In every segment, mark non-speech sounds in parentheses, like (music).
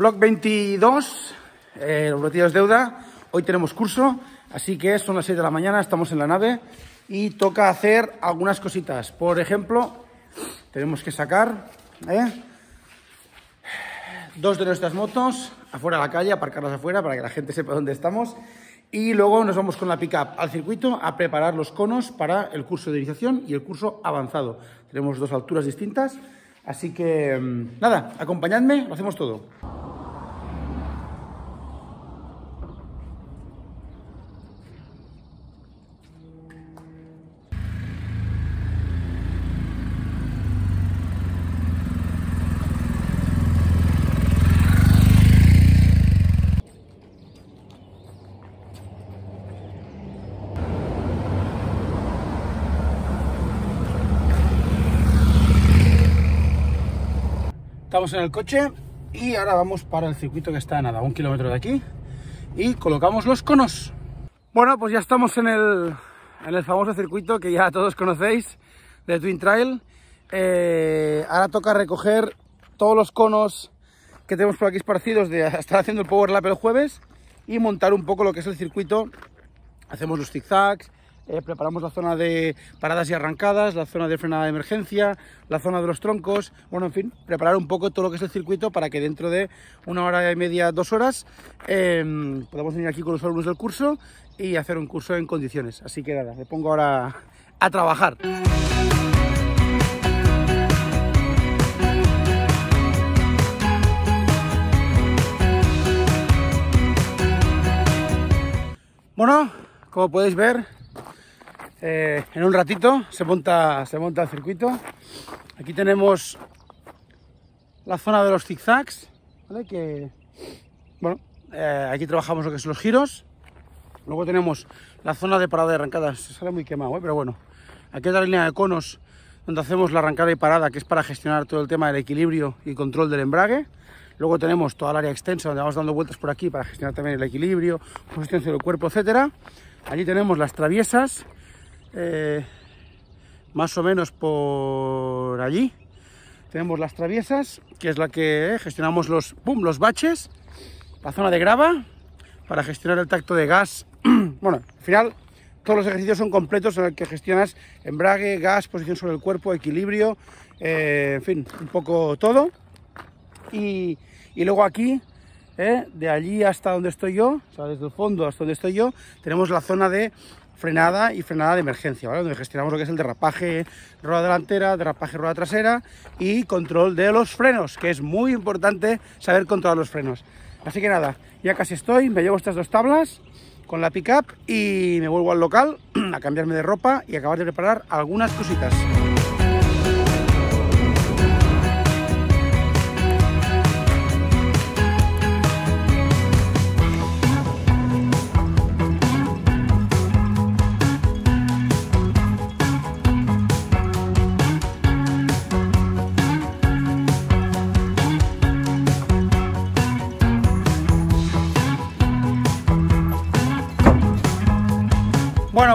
Blog 22, eh, los retiros de deuda. Hoy tenemos curso, así que son las 6 de la mañana, estamos en la nave y toca hacer algunas cositas. Por ejemplo, tenemos que sacar ¿eh? dos de nuestras motos afuera de la calle, aparcarlas afuera para que la gente sepa dónde estamos. Y luego nos vamos con la pickup al circuito a preparar los conos para el curso de iniciación y el curso avanzado. Tenemos dos alturas distintas, así que mm, nada, acompañadme, lo hacemos todo. en el coche y ahora vamos para el circuito que está a nada, un kilómetro de aquí y colocamos los conos. Bueno, pues ya estamos en el, en el famoso circuito que ya todos conocéis de Twin Trail. Eh, ahora toca recoger todos los conos que tenemos por aquí esparcidos de (laughs) estar haciendo el Power Lap el jueves y montar un poco lo que es el circuito. Hacemos los zigzags, eh, preparamos la zona de paradas y arrancadas, la zona de frenada de emergencia, la zona de los troncos, bueno, en fin, preparar un poco todo lo que es el circuito para que dentro de una hora y media, dos horas, em, podamos venir aquí con los alumnos del curso y hacer un curso en condiciones. Así que nada, me pongo ahora a trabajar. Bueno, como podéis ver, eh, en un ratito se monta, se monta el circuito. Aquí tenemos la zona de los zigzags, Que, bueno, eh, aquí trabajamos lo que son los giros. Luego tenemos la zona de parada y arrancada, se sale muy quemado, ¿eh? pero bueno. Aquí otra línea de conos donde hacemos la arrancada y parada, que es para gestionar todo el tema del equilibrio y control del embrague. Luego tenemos toda el área extensa donde vamos dando vueltas por aquí para gestionar también el equilibrio, consistencia del cuerpo, etc. Allí tenemos las traviesas, eh, más o menos por allí. Tenemos las traviesas, que es la que eh, gestionamos los, los baches, la zona de grava, para gestionar el tacto de gas. (clears throat) bueno, al final todos los ejercicios son completos en el que gestionas embrague, gas, posición sobre el cuerpo, equilibrio, eh, en fin, un poco todo. Y, luego aquí, de allí hasta donde estoy yo, o sea, desde el fondo hasta donde estoy yo, tenemos la zona de frenada y frenada de emergencia, Donde gestionamos lo que es el derrapaje rueda delantera, derrapaje rueda trasera y control de los frenos, que es muy importante saber controlar los frenos. Así que nada, ya casi estoy, me llevo estas dos tablas con la pickup y me vuelvo al local (clears throat) a cambiarme de ropa y acabar de preparar algunas cositas.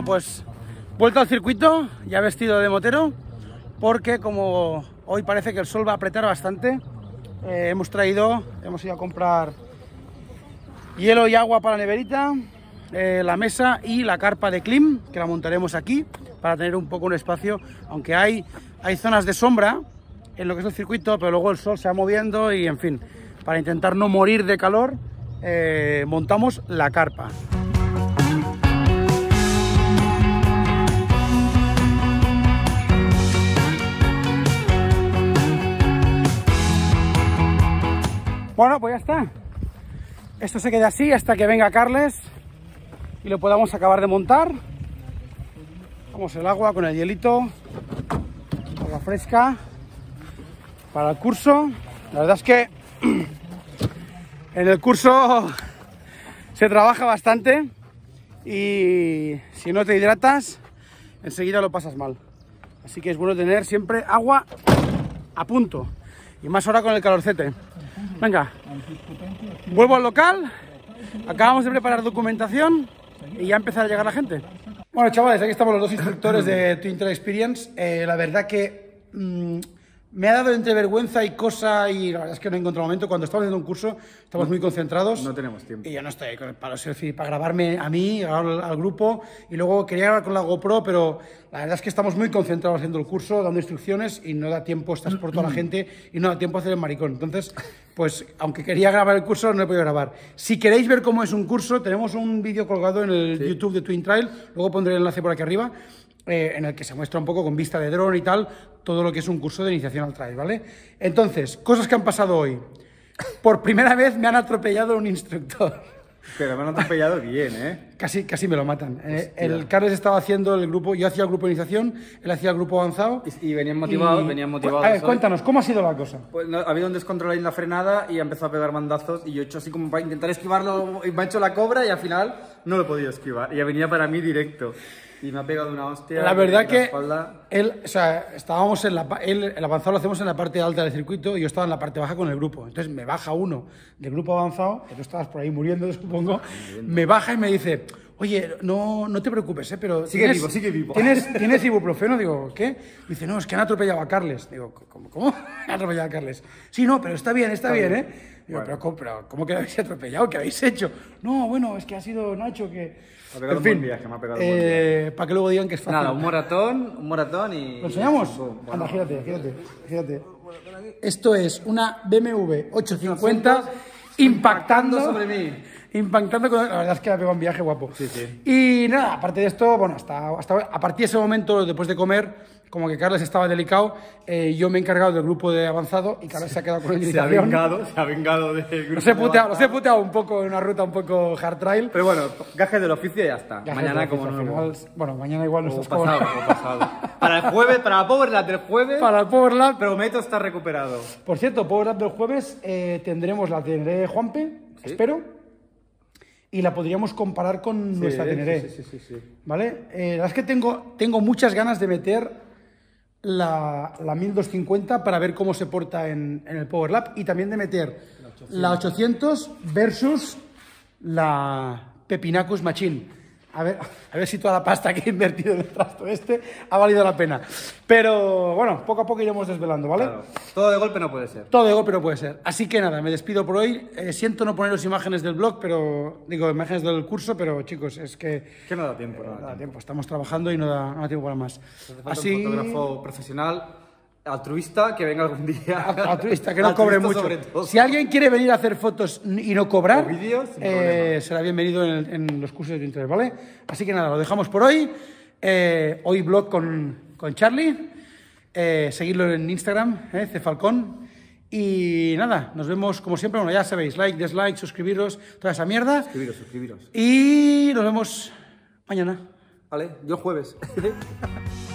pues vuelta al circuito, ya vestido de motero, porque como hoy parece que el sol va a apretar bastante, eh, hemos traído, hemos ido a comprar hielo y agua para la neverita, eh, la mesa y la carpa de Klim, que la montaremos aquí para tener un poco un espacio, aunque hay, hay zonas de sombra en lo que es el circuito, pero luego el sol se va moviendo y en fin, para intentar no morir de calor, eh, montamos la carpa. Bueno, pues ya está. Esto se queda así hasta que venga Carles y lo podamos acabar de montar. Vamos el agua con el hielito, agua fresca para el curso. La verdad es que (clears throat) en el curso se trabaja bastante y si no te hidratas, enseguida lo pasas mal. Así que es bueno tener siempre agua a punto. Y más ahora con el calorcete. Venga, vuelvo al local, acabamos de preparar documentación y ya empezar a llegar la gente. Bueno, chavales, aquí estamos los dos instructores de Twin Trail Experience. Eh, la verdad que mm, me ha dado entre vergüenza y cosa, y la verdad es que no he encontrado momento. Cuando estamos haciendo un curso, estamos muy concentrados. No tenemos tiempo. Y yo no estoy para grabarme a mí, al, grupo. Y luego quería grabar con la GoPro, pero la verdad es que estamos muy concentrados haciendo el curso, dando instrucciones, y no da tiempo, estás por toda la gente, y no da tiempo a hacer el maricón. Entonces, pues, aunque quería grabar el curso, no he podido grabar. Si queréis ver cómo es un curso, tenemos un vídeo colgado en el YouTube de Twin Trail, luego pondré el enlace por aquí arriba. Eh, en el que se muestra un poco con vista de dron y tal, todo lo que es un curso de iniciación al trail, ¿vale? Entonces, cosas que han pasado hoy. Por primera vez me han atropellado un instructor. Pero me han atropellado bien, ¿eh? Casi, me lo matan. Eh, el Carles estaba haciendo el grupo, yo hacía el grupo de iniciación, él hacía el grupo avanzado. Y, venían motivados, venían pues, a ver, cuéntanos, ¿cómo ha sido la cosa? Pues ha habido un descontrol ahí en la frenada y empezó a pegar mandazos y yo he hecho así como para intentar esquivarlo, y me ha hecho la cobra y al final no lo he podido esquivar. Y ya venía para mí directo. Y me ha pegado una hostia. La verdad que él, o sea, estábamos en la, él, el avanzado lo hacemos en la parte alta del circuito y yo estaba en la parte baja con el grupo. Entonces me baja uno del grupo avanzado, que tú estabas por ahí muriendo, (laughs) supongo, me baja y me dice, oye, no, no te preocupes, ¿eh? pero... Sigue vivo, sigue vivo. ¿tienes, ¿Tienes ibuprofeno? Digo, ¿qué? dice, no, es que han atropellado a Carles. Digo, ¿cómo? ¿Cómo? (laughs) Han atropellado a Carles. Sí, no, pero está bien, está, bien, ¿eh? Digo, pero, ¿cómo que lo habéis (laughs) atropellado? ¿Qué habéis hecho? No, bueno, es que ha sido Nacho que... Ha pegado en fin, que me ha pegado eh, Para que luego digan que es fácil. Nada, un moratón, un moratón y... ¿Lo enseñamos? Imagínate, Anda, gírate, gírate, Esto es una BMW 850 impactando sobre mí impactando con... La verdad es que me pegó un viaje guapo. Y nada, aparte de esto, bueno, hasta, hasta a partir de ese momento, después de comer, como que Carles estaba delicado, eh, yo me he encargado del grupo de avanzado y Carles se ha quedado con el (laughs) Se ha vengado, se ha vengado del grupo. Los he, puteado, los he puteado un poco en una ruta un poco hard trail. Pero bueno, gajes del oficio y ya está. mañana como no. bueno, mañana igual no pasado, Para el jueves, para la Power Lab del jueves. Para el pero Prometo estar recuperado. Por cierto, Power Lab del jueves eh, tendremos la de Juanpe, espero y la podríamos comparar con nuestra Teneré. ¿Vale? Eh, la verdad es que tengo, tengo muchas ganas de meter la, la 1250 para ver cómo se porta en, el Power Lab y también de meter la 800, la 800 versus la Pepinacus Machine. A ver, a ver si toda la pasta que he invertido en el trasto este ha valido la pena. Pero bueno, poco a poco iremos desvelando, ¿vale? Todo de golpe no puede ser. Todo de golpe no puede ser. Así que nada, me despido por hoy. Eh, siento no poneros imágenes del blog, pero digo, imágenes del curso, pero chicos, es que... Que no da tiempo, no da tiempo. Estamos trabajando y no da, no tiempo para más. Así... Un fotógrafo profesional Altruista que venga algún día. Altruista, que no cobre mucho. Si alguien quiere venir a hacer fotos y no cobrar, eh, será bienvenido en, los cursos de internet, ¿vale? Así que nada, lo dejamos por hoy. Eh, hoy blog con, con Charlie. Eh, seguirlo en Instagram, eh, Cefalcón. Y nada, nos vemos como siempre. Bueno, ya sabéis, like, dislike, suscribiros, toda esa mierda. Suscribiros, suscribiros. Y nos vemos mañana. Vale, yo jueves. (laughs)